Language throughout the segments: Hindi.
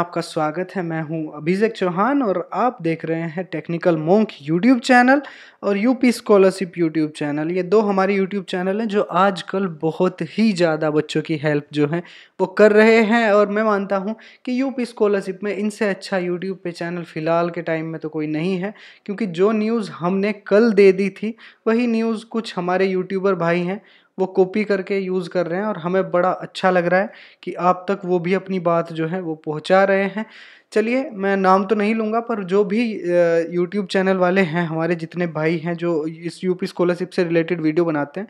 आपका स्वागत है मैं हूं अभिषेक चौहान और आप देख रहे हैं टेक्निकल मोंक यूट्यूब चैनल और यूपी स्कॉलरशिप यूट्यूब चैनल ये दो हमारे यूट्यूब चैनल हैं जो आजकल बहुत ही ज़्यादा बच्चों की हेल्प जो है वो कर रहे हैं और मैं मानता हूं कि यूपी स्कॉलरशिप में इनसे अच्छा यूट्यूब पे चैनल फ़िलहाल के टाइम में तो कोई नहीं है क्योंकि जो न्यूज़ हमने कल दे दी थी वही न्यूज़ कुछ हमारे यूट्यूबर भाई हैं वो कॉपी करके यूज़ कर रहे हैं और हमें बड़ा अच्छा लग रहा है कि आप तक वो भी अपनी बात जो है वो पहुंचा रहे हैं चलिए मैं नाम तो नहीं लूँगा पर जो भी यूट्यूब चैनल वाले हैं हमारे जितने भाई हैं जो इस यूपी स्कॉलरशिप से रिलेटेड वीडियो बनाते हैं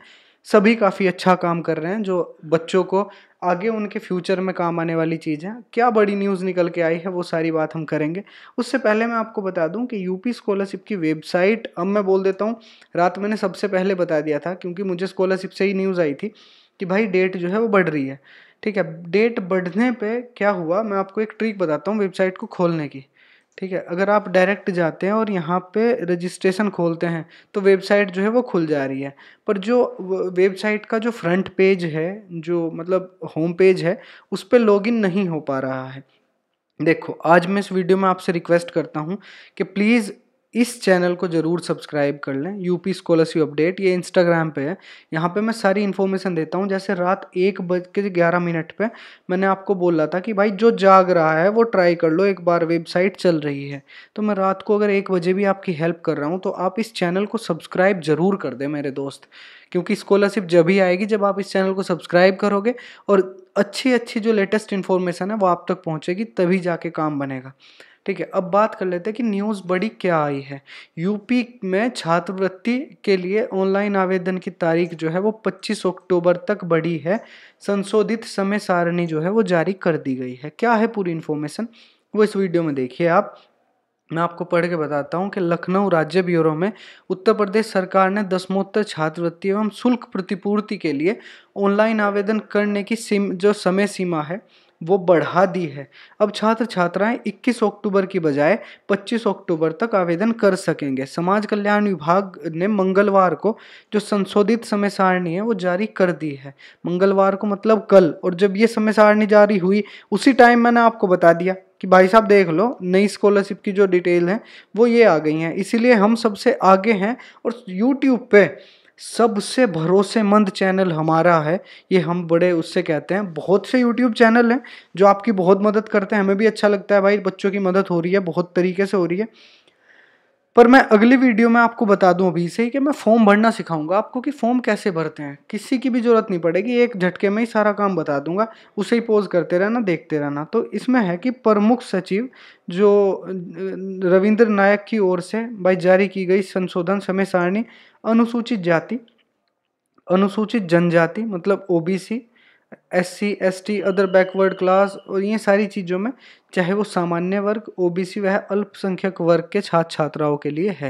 सभी काफ़ी अच्छा काम कर रहे हैं जो बच्चों को आगे उनके फ्यूचर में काम आने वाली चीज़ है क्या बड़ी न्यूज़ निकल के आई है वो सारी बात हम करेंगे उससे पहले मैं आपको बता दूं कि यूपी स्कॉलरशिप की वेबसाइट अब मैं बोल देता हूं रात मैंने सबसे पहले बता दिया था क्योंकि मुझे स्कॉलरशिप से ही न्यूज़ आई थी कि भाई डेट जो है वो बढ़ रही है ठीक है डेट बढ़ने पर क्या हुआ मैं आपको एक ट्रिक बताता हूँ वेबसाइट को खोलने की ठीक है अगर आप डायरेक्ट जाते हैं और यहाँ पे रजिस्ट्रेशन खोलते हैं तो वेबसाइट जो है वो खुल जा रही है पर जो वेबसाइट का जो फ्रंट पेज है जो मतलब होम पेज है उस पर लॉगिन नहीं हो पा रहा है देखो आज मैं इस वीडियो में आपसे रिक्वेस्ट करता हूँ कि प्लीज़ इस चैनल को ज़रूर सब्सक्राइब कर लें यूपी स्कॉलरशिप अपडेट ये इंस्टाग्राम पे है यहाँ पे मैं सारी इन्फॉर्मेशन देता हूँ जैसे रात एक बज के ग्यारह मिनट पे मैंने आपको बोला था कि भाई जो जाग रहा है वो ट्राई कर लो एक बार वेबसाइट चल रही है तो मैं रात को अगर एक बजे भी आपकी हेल्प कर रहा हूँ तो आप इस चैनल को सब्सक्राइब ज़रूर कर दें मेरे दोस्त क्योंकि स्कॉलरशिप जब ही आएगी जब आप इस चैनल को सब्सक्राइब करोगे और अच्छी अच्छी जो लेटेस्ट इन्फॉर्मेशन है वो आप तक पहुँचेगी तभी जाके काम बनेगा ठीक है अब बात कर लेते हैं कि न्यूज़ बड़ी क्या आई है यूपी में छात्रवृत्ति के लिए ऑनलाइन आवेदन की तारीख जो है वो 25 अक्टूबर तक बढ़ी है संशोधित समय सारणी जो है वो जारी कर दी गई है क्या है पूरी इन्फॉर्मेशन वो इस वीडियो में देखिए आप मैं आपको पढ़ के बताता हूँ कि लखनऊ राज्य ब्यूरो में उत्तर प्रदेश सरकार ने दसमोत्तर छात्रवृत्ति एवं शुल्क प्रतिपूर्ति के लिए ऑनलाइन आवेदन करने की जो समय सीमा है वो बढ़ा दी है अब छात्र छात्राएं 21 अक्टूबर की बजाय 25 अक्टूबर तक आवेदन कर सकेंगे समाज कल्याण विभाग ने मंगलवार को जो संशोधित समय सारणी है वो जारी कर दी है मंगलवार को मतलब कल और जब ये समय सारणी जारी हुई उसी टाइम मैंने आपको बता दिया कि भाई साहब देख लो नई स्कॉलरशिप की जो डिटेल है वो ये आ गई हैं इसीलिए हम सबसे आगे हैं और यूट्यूब पर सबसे भरोसेमंद चैनल हमारा है ये हम बड़े उससे कहते हैं बहुत से यूट्यूब चैनल हैं जो आपकी बहुत मदद करते हैं हमें भी अच्छा लगता है भाई बच्चों की मदद हो रही है बहुत तरीके से हो रही है पर मैं अगली वीडियो में आपको बता दूं अभी से ही कि मैं फॉर्म भरना सिखाऊंगा आपको कि फॉर्म कैसे भरते हैं किसी की भी ज़रूरत नहीं पड़ेगी एक झटके में ही सारा काम बता दूंगा उसे ही पोज करते रहना देखते रहना तो इसमें है कि प्रमुख सचिव जो रविंद्र नायक की ओर से भाई जारी की गई संशोधन समय सारणी अनुसूचित जाति अनुसूचित जनजाति मतलब ओ S C S T other backward class और ये सारी चीज़ों में चाहे वो सामान्य वर्ग ओ बी सी वह अल्पसंख्यक वर्ग के छात्र छात्राओं के लिए है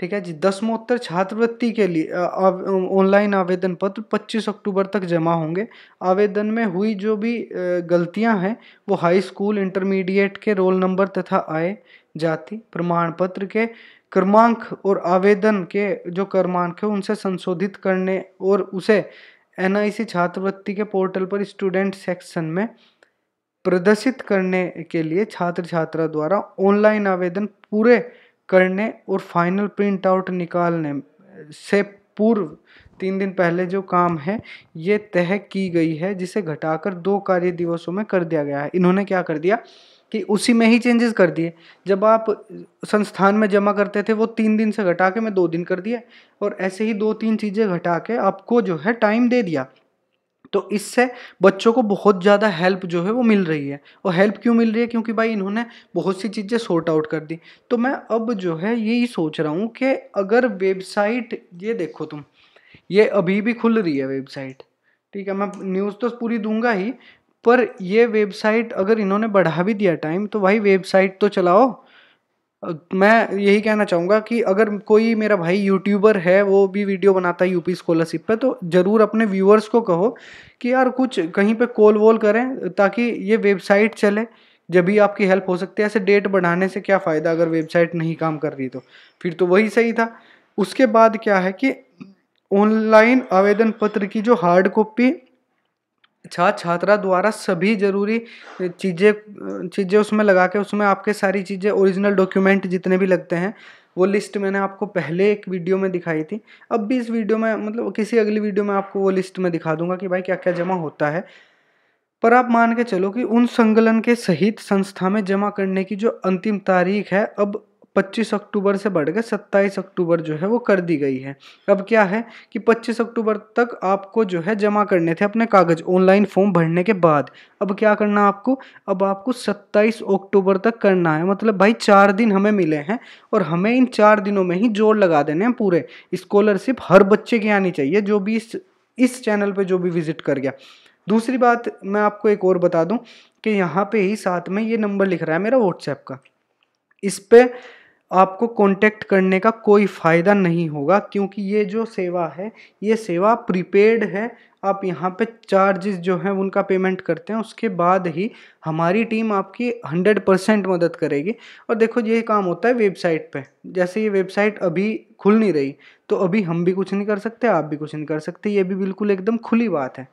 ठीक है जी दसमोत्तर छात्रवृत्ति के लिए ऑनलाइन आवेदन पत्र 25 अक्टूबर तक जमा होंगे आवेदन में हुई जो भी गलतियां हैं वो हाई स्कूल इंटरमीडिएट के रोल नंबर तथा आय जाति प्रमाण पत्र के क्रमांक और आवेदन के जो क्रमांक है उनसे संशोधित करने और उसे एन छात्रवृत्ति के पोर्टल पर स्टूडेंट सेक्शन में प्रदर्शित करने के लिए छात्र छात्रा द्वारा ऑनलाइन आवेदन पूरे करने और फाइनल प्रिंट आउट निकालने से पूर्व तीन दिन पहले जो काम है ये तय की गई है जिसे घटाकर दो कार्य दिवसों में कर दिया गया है इन्होंने क्या कर दिया कि उसी में ही चेंजेस कर दिए जब आप संस्थान में जमा करते थे वो तीन दिन से घटा के मैं दो दिन कर दिया और ऐसे ही दो तीन चीज़ें घटा के आपको जो है टाइम दे दिया तो इससे बच्चों को बहुत ज़्यादा हेल्प जो है वो मिल रही है और हेल्प क्यों मिल रही है क्योंकि भाई इन्होंने बहुत सी चीज़ें सॉर्ट आउट कर दी तो मैं अब जो है यही सोच रहा हूँ कि अगर वेबसाइट ये देखो तुम ये अभी भी खुल रही है वेबसाइट ठीक है मैं न्यूज़ तो पूरी दूंगा ही पर ये वेबसाइट अगर इन्होंने बढ़ा भी दिया टाइम तो भाई वेबसाइट तो चलाओ मैं यही कहना चाहूँगा कि अगर कोई मेरा भाई यूट्यूबर है वो भी वीडियो बनाता है यूपी स्कॉलरशिप पे तो ज़रूर अपने व्यूअर्स को कहो कि यार कुछ कहीं पे कॉल वॉल करें ताकि ये वेबसाइट चले जब भी आपकी हेल्प हो सकती है ऐसे डेट बढ़ाने से क्या फ़ायदा अगर वेबसाइट नहीं काम कर रही तो फिर तो वही सही था उसके बाद क्या है कि ऑनलाइन आवेदन पत्र की जो हार्ड कॉपी छात्र छात्रा द्वारा सभी ज़रूरी चीज़ें चीज़ें उसमें लगा के उसमें आपके सारी चीज़ें ओरिजिनल डॉक्यूमेंट जितने भी लगते हैं वो लिस्ट मैंने आपको पहले एक वीडियो में दिखाई थी अब भी इस वीडियो में मतलब किसी अगली वीडियो में आपको वो लिस्ट में दिखा दूंगा कि भाई क्या क्या जमा होता है पर आप मान के चलो कि उन संकलन के सहित संस्था में जमा करने की जो अंतिम तारीख है अब 25 अक्टूबर से बढ़कर 27 अक्टूबर जो है वो कर दी गई है अब क्या है कि 25 अक्टूबर तक आपको जो है जमा करने थे अपने कागज़ ऑनलाइन फॉर्म भरने के बाद अब क्या करना आपको अब आपको 27 अक्टूबर तक करना है मतलब भाई चार दिन हमें मिले हैं और हमें इन चार दिनों में ही जोड़ लगा देने हैं पूरे स्कॉलरशिप हर बच्चे की आनी चाहिए जो भी इस चैनल पे जो भी विजिट कर गया दूसरी बात मैं आपको एक और बता दूं कि यहाँ पे ही साथ में ये नंबर लिख रहा है मेरा व्हाट्सएप का इस पर आपको कांटेक्ट करने का कोई फ़ायदा नहीं होगा क्योंकि ये जो सेवा है ये सेवा प्रीपेड है आप यहाँ पे चार्जेस जो हैं उनका पेमेंट करते हैं उसके बाद ही हमारी टीम आपकी हंड्रेड परसेंट मदद करेगी और देखो ये काम होता है वेबसाइट पे जैसे ये वेबसाइट अभी खुल नहीं रही तो अभी हम भी कुछ नहीं कर सकते आप भी कुछ नहीं कर सकते ये भी बिल्कुल एकदम खुली बात है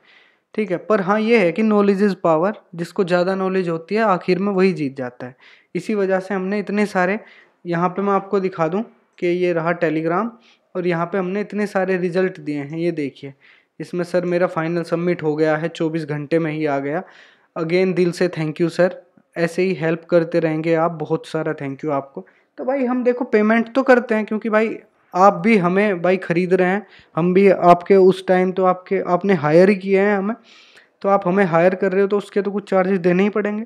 ठीक है पर हाँ ये है कि नॉलेज इज़ पावर जिसको ज़्यादा नॉलेज होती है आखिर में वही जीत जाता है इसी वजह से हमने इतने सारे यहाँ पे मैं आपको दिखा दूँ कि ये रहा टेलीग्राम और यहाँ पे हमने इतने सारे रिजल्ट दिए हैं ये देखिए इसमें सर मेरा फाइनल सबमिट हो गया है चौबीस घंटे में ही आ गया अगेन दिल से थैंक यू सर ऐसे ही हेल्प करते रहेंगे आप बहुत सारा थैंक यू आपको तो भाई हम देखो पेमेंट तो करते हैं क्योंकि भाई आप भी हमें भाई ख़रीद रहे हैं हम भी आपके उस टाइम तो आपके आपने हायर ही किए हैं हमें तो आप हमें हायर कर रहे हो तो उसके तो कुछ चार्जेस देने ही पड़ेंगे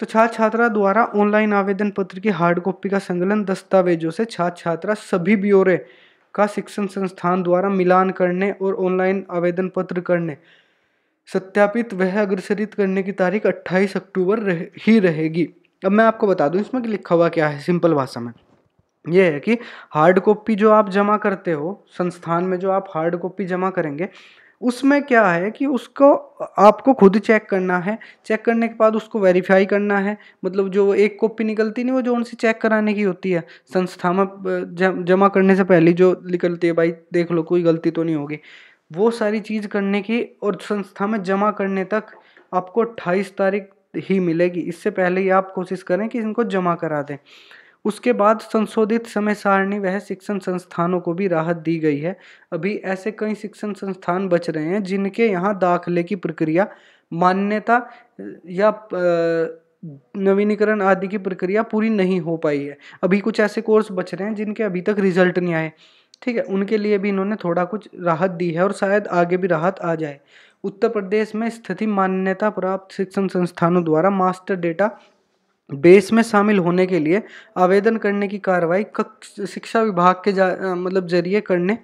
तो छात्र छात्रा द्वारा ऑनलाइन आवेदन पत्र की हार्ड कॉपी का संकलन दस्तावेजों से छात्र छात्रा सभी ब्योरे का शिक्षण संस्थान द्वारा मिलान करने और ऑनलाइन आवेदन पत्र करने सत्यापित वह अग्रसरित करने की तारीख 28 अक्टूबर रह, ही रहेगी अब मैं आपको बता दूं इसमें लिखा हुआ क्या है सिंपल भाषा में यह है कि हार्ड कॉपी जो आप जमा करते हो संस्थान में जो आप हार्ड कॉपी जमा करेंगे उसमें क्या है कि उसको आपको खुद चेक करना है चेक करने के बाद उसको वेरीफाई करना है मतलब जो एक कॉपी निकलती नहीं वो जो उनसे चेक कराने की होती है संस्था में जमा करने से पहले जो निकलती है भाई देख लो कोई गलती तो नहीं होगी वो सारी चीज़ करने की और संस्था में जमा करने तक आपको अट्ठाईस तारीख ही मिलेगी इससे पहले ही आप कोशिश करें कि इनको जमा करा दें उसके बाद संशोधित समय सारणी वह शिक्षण संस्थानों को भी राहत दी गई है अभी ऐसे कई शिक्षण संस्थान बच रहे हैं जिनके यहाँ दाखिले की प्रक्रिया मान्यता या नवीनीकरण आदि की प्रक्रिया पूरी नहीं हो पाई है अभी कुछ ऐसे कोर्स बच रहे हैं जिनके अभी तक रिजल्ट नहीं आए ठीक है उनके लिए भी इन्होंने थोड़ा कुछ राहत दी है और शायद आगे भी राहत आ जाए उत्तर प्रदेश में स्थिति मान्यता प्राप्त शिक्षण संस्थानों द्वारा मास्टर डेटा बेस में शामिल होने के लिए आवेदन करने की कार्रवाई शिक्षा विभाग के जा मतलब जरिए करने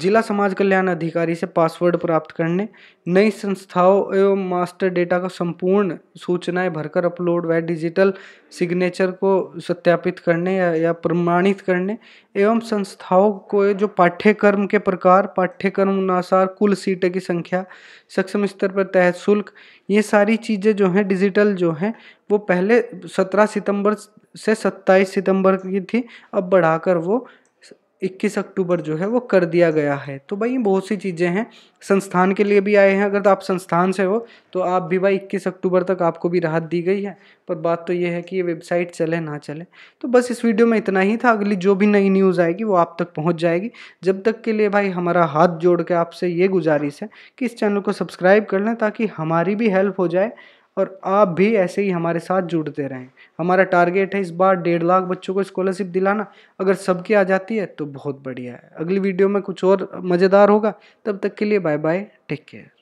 जिला समाज कल्याण अधिकारी से पासवर्ड प्राप्त करने नई संस्थाओं एवं मास्टर डेटा का संपूर्ण सूचनाएं भरकर अपलोड व डिजिटल सिग्नेचर को सत्यापित करने या, या प्रमाणित करने एवं संस्थाओं को जो पाठ्यक्रम के प्रकार पाठ्यक्रम अनुसार कुल सीटें की संख्या सक्षम स्तर पर तहत शुल्क ये सारी चीज़ें जो हैं डिजिटल जो हैं वो पहले सत्रह सितंबर से सत्ताईस सितंबर की थी अब बढ़ाकर वो इक्कीस अक्टूबर जो है वो कर दिया गया है तो भाई बहुत सी चीज़ें हैं संस्थान के लिए भी आए हैं अगर तो आप संस्थान से हो तो आप भी भाई इक्कीस अक्टूबर तक आपको भी राहत दी गई है पर बात तो ये है कि ये वेबसाइट चले ना चले तो बस इस वीडियो में इतना ही था अगली जो भी नई न्यूज़ आएगी वो आप तक पहुँच जाएगी जब तक के लिए भाई हमारा हाथ जोड़ के आपसे ये गुजारिश है कि इस चैनल को सब्सक्राइब कर लें ताकि हमारी भी हेल्प हो जाए और आप भी ऐसे ही हमारे साथ जुड़ते रहें हमारा टारगेट है इस बार डेढ़ लाख बच्चों को स्कॉलरशिप दिलाना अगर सबकी आ जाती है तो बहुत बढ़िया है अगली वीडियो में कुछ और मज़ेदार होगा तब तक के लिए बाय बाय टेक केयर